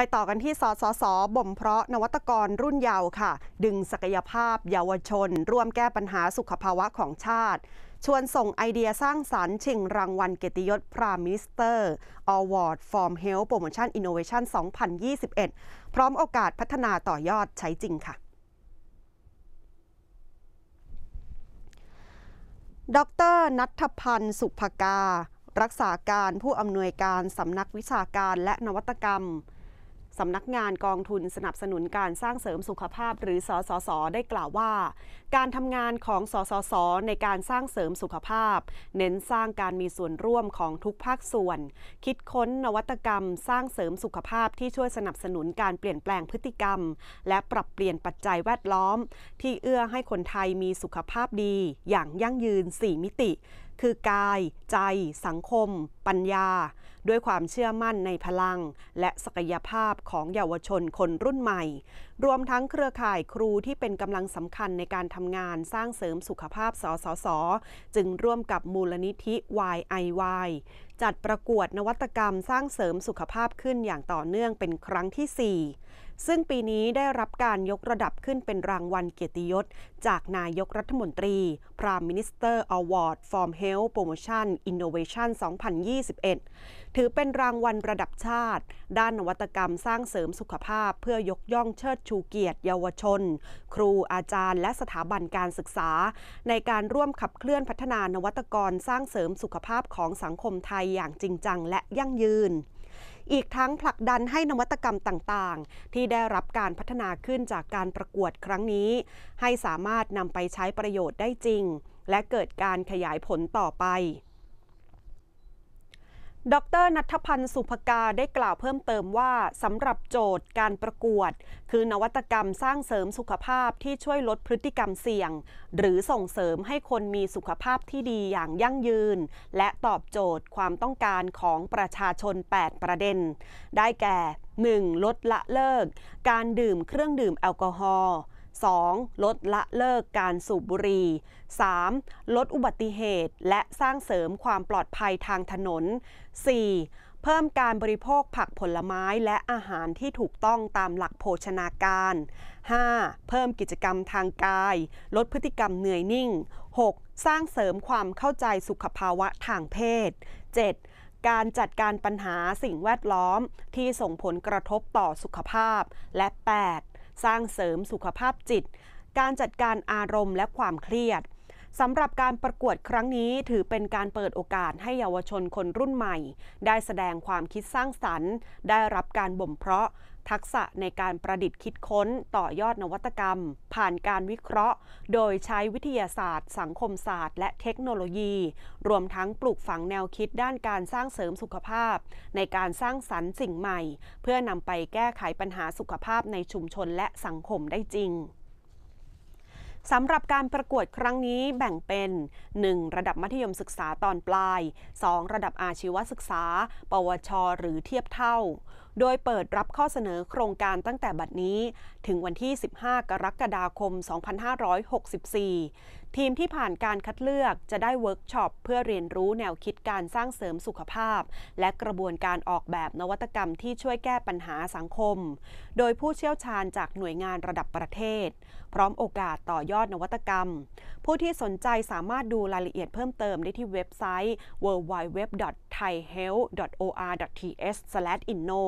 ไปต่อกันที่สสส บ่มเพาะนวัตกรรุ่นเยาว์ค่ะ ดึงศักยภาพเยาวชน ร่วมแก้ปัญหาสุขภาวะของชาติ ชวนส่งไอเดียสร้างสารรค์ชิงรางวัลเกียรติยศพรามิสเตอร์อวอร์ด ฟอร์มเฮลโปรโมชั่นอินโนเวชั่น2021 พร้อมโอกาสพัฒนาต่อยอดใช้จริงค่ะ ดรนัทพันธ์สุภกา รักษาการผู้อำนวยการสำนักวิชาการและนวัตกรรมสำนักงานกองทุนสนับสนุนการสร้างเสริมสุขภาพหรือสสส ได้กล่าวว่า การทำงานของสสส ในการสร้างเสริมสุขภาพ เน้นสร้างการมีส่วนร่วมของทุกภาคส่วน คิดค้นนวัตกรรมสร้างเสริมสุขภาพที่ช่วยสนับสนุนการเปลี่ยนแปลงพฤติกรรม และปรับเปลี่ยนปัจจัยแวดล้อม ที่เอื้อให้คนไทยมีสุขภาพดี อย่างยั่งยืน4มิติคือกาย ใจ สังคม ปัญญา ด้วยความเชื่อมั่นในพลัง และศักยภาพของเยาวชนคนรุ่นใหม่ รวมทั้งเครือข่ายครูที่เป็นกำลังสำคัญในการทำงานสร้างเสริมสุขภาพสสสจึงร่วมกับมูลนิธิ YIY จัดประกวดนวัตกรรมสร้างเสริมสุขภาพขึ้นอย่างต่อเนื่องเป็นครั้งที่ 4 ซึ่งปีนี้ได้รับการยกระดับขึ้นเป็นรางวัลเกียรติยศจากนายกรัฐมนตรี Prime Minister Award f o r Health Promotion Innovation 2021 ถือเป็นรางวัลระดับชาติ ด้านนวัตกรรมสร้างเสริมสุขภาพเพื่อยกย่องเชิดชูเกียรติ เยาวชน ครูอาจารย์และสถาบันการศึกษา ในการร่วมขับเคลื่อนพัฒนานวัตกรสร้างเสริมสุขภาพของสังคมไทยอย่างจริงจังและยั่งยืน อีกทั้งผลักดันให้นวัตกรรมต่างๆ ที่ได้รับการพัฒนาขึ้นจากการประกวดครั้งนี้ ให้สามารถนำไปใช้ประโยชน์ได้จริง และเกิดการขยายผลต่อไปดรนัทพันธ์สุภกา ได้กล่าวเพิ่มเติมว่า สำหรับโจทย์การประกวด คือนวัตกรรมสร้างเสริมสุขภาพที่ช่วยลดพฤติกรรมเสี่ยง หรือส่งเสริมให้คนมีสุขภาพที่ดีอย่างยั่งยืน และตอบโจทย์ความต้องการของประชาชน 8 ประเด็น ได้แก่ 1. ลดละเลิก การดื่มเครื่องดื่มแอลกอฮอล์ 2. ลดละเลิกการสูบบุหรี่ 3. ลดอุบัติเหตุและสร้างเสริมความปลอดภัยทางถนน 4. เพิ่มการบริโภคผักผลไม้และอาหารที่ถูกต้องตามหลักโภชนาการ 5. เพิ่มกิจกรรมทางกาย ลดพฤติกรรมเหนื่อยนิ่ง 6. สร้างเสริมความเข้าใจสุขภาวะทางเพศ 7. การจัดการปัญหาสิ่งแวดล้อมที่ส่งผลกระทบต่อสุขภาพ และ 8สร้างเสริมสุขภาพจิต การจัดการอารมณ์และความเครียดสำหรับการประกวดครั้งนี้ถือเป็นการเปิดโอกาสให้เยาวชนคนรุ่นใหม่ได้แสดงความคิดสร้างสรรค์ได้รับการบ่มเพาะทักษะในการประดิษฐ์คิดค้นต่อยอดนวัตกรรมผ่านการวิเคราะห์โดยใช้วิทยาศาสตร์ สังคมศาสตร์และเทคโนโลยี รวมทั้งปลูกฝังแนวคิดด้านการสร้างเสริมสุขภาพในการสร้างสรรค์สิ่งใหม่เพื่อนำไปแก้ไขปัญหาสุขภาพในชุมชนและสังคมได้จริงสำหรับการประกวดครั้งนี้แบ่งเป็น 1. ระดับมัธยมศึกษาตอนปลาย 2. ระดับอาชีวศึกษา ปวช หรือเทียบเท่า โดยเปิดรับข้อเสนอโครงการตั้งแต่บัดนี้ ถึงวันที่ 15 กรกฎาคม 2564 ทีมที่ผ่านการคัดเลือกจะได้เวิร์กช็อปเพื่อเรียนรู้แนวคิดการสร้างเสริมสุขภาพ และกระบวนการออกแบบนวัตกรรม ที่ช่วยแก้ปัญหาสังคม โดยผู้เชี่ยวชาญจากหน่วยงานระดับประเทศ พร้อมโอกาสต่อยอดอดนวัตกรรม ผู้ที่สนใจสามารถดูรายละเอียดเพิ่มเติมได้ที่เว็บไซต์ www.thaihealth.or.th/inno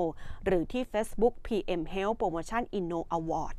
หรือที่ Facebook PM Health Promotion Inno Award